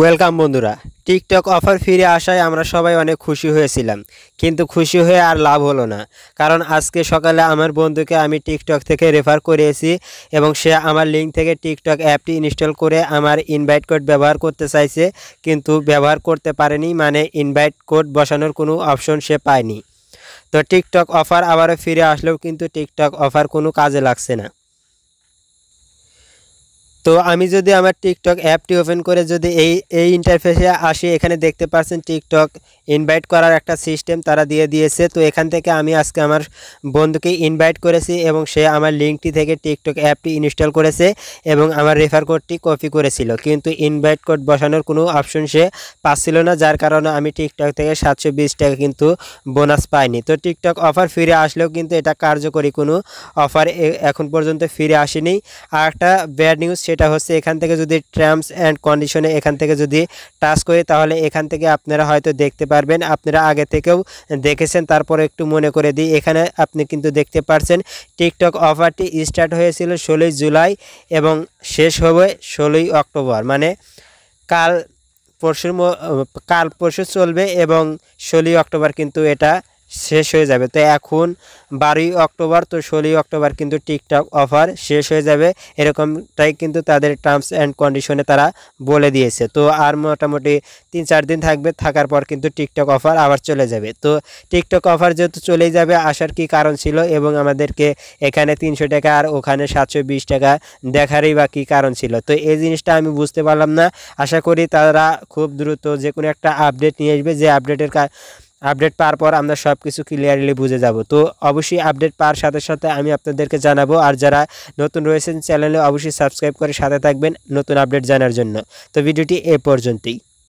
welcome বন্ধুরা TikTok offer ফিরে আসায় আমরা সবাই অনেক খুশি হয়েছিলাম কিন্তু খুশি হয়ে আর লাভ হলো না কারণ আজকে সকালে আমার বন্ধুকে আমি টিকটক থেকে রেফার করেছি এবং সে আমার লিঙ্ক থেকে টিকটক অ্যাপটি ইনস্টল করে আমার ইনভাইট কোড ব্যবহার করতে চাইছে কিন্তু ব্যবহার করতে পারেনি মানে ইনভাইট কোড বসানোর কোনো অপশন সে পায়নি তো টিকটক অফার আবারও ফিরে আসলেও কিন্তু টিকটক অফার কোনো কাজে লাগছে না তো আমি যদি আমার টিকটক অ্যাপটি ওপেন করে যদি এই এই ইন্টারফেসে আসি এখানে দেখতে পাচ্ছেন টিকটক ইনভাইট করার একটা সিস্টেম তারা দিয়ে দিয়েছে তো এখান থেকে আমি আজকে আমার বন্ধুকে ইনভাইট করেছি এবং সে আমার লিঙ্কটি থেকে টিকটক অ্যাপটি ইনস্টল করেছে এবং আমার রেফার কোডটি কপি করেছিল কিন্তু ইনভাইট কোড বসানোর কোনো অপশন সে পাচ্ছিল না যার কারণে আমি টিকটক থেকে সাতশো টাকা কিন্তু বোনাস পাইনি তো টিকটক অফার ফিরে আসলেও কিন্তু এটা কার্যকরী কোনো অফার এখন পর্যন্ত ফিরে আসেনি আর একটা ব্যাড নিউজ সে এটা হচ্ছে এখান থেকে যদি ট্রামস অ্যান্ড কন্ডিশনে এখান থেকে যদি টাচ করি তাহলে এখান থেকে আপনারা হয়তো দেখতে পারবেন আপনারা আগে থেকেও দেখেছেন তারপর একটু মনে করে দিই এখানে আপনি কিন্তু দেখতে পারছেন টিকটক অফারটি স্টার্ট হয়েছিল ষোলোই জুলাই এবং শেষ হবে ষোলোই অক্টোবর মানে কাল পরশুর কাল পরশু চলবে এবং ষোলোই অক্টোবর কিন্তু এটা শেষ হয়ে যাবে তো এখন বারোই অক্টোবর তো ষোলোই অক্টোবর কিন্তু টিকটক অফার শেষ হয়ে যাবে এরকমটাই কিন্তু তাদের টার্মস অ্যান্ড কন্ডিশনে তারা বলে দিয়েছে তো আর মোটামুটি তিন চার দিন থাকবে থাকার পর কিন্তু টিকটক অফার আবার চলে যাবে তো টিকটক অফার যেহেতু চলেই যাবে আসার কি কারণ ছিল এবং আমাদেরকে এখানে তিনশো টাকা আর ওখানে সাতশো বিশ টাকা দেখারই বা কী কারণ ছিল তো এই জিনিসটা আমি বুঝতে পারলাম না আশা করি তারা খুব দ্রুত যে কোনো একটা আপডেট নিয়ে আসবে যে আপডেটের আপডেট পাওয়ার পর আমরা সব কিছু ক্লিয়ারলি বুঝে যাব তো অবশ্যই আপডেট পাওয়ার সাথে সাথে আমি আপনাদেরকে জানাবো আর যারা নতুন রয়েছেন চ্যানেলে অবশ্যই সাবস্ক্রাইব করে সাথে থাকবেন নতুন আপডেট জানার জন্য তো ভিডিওটি এ পর্যন্তই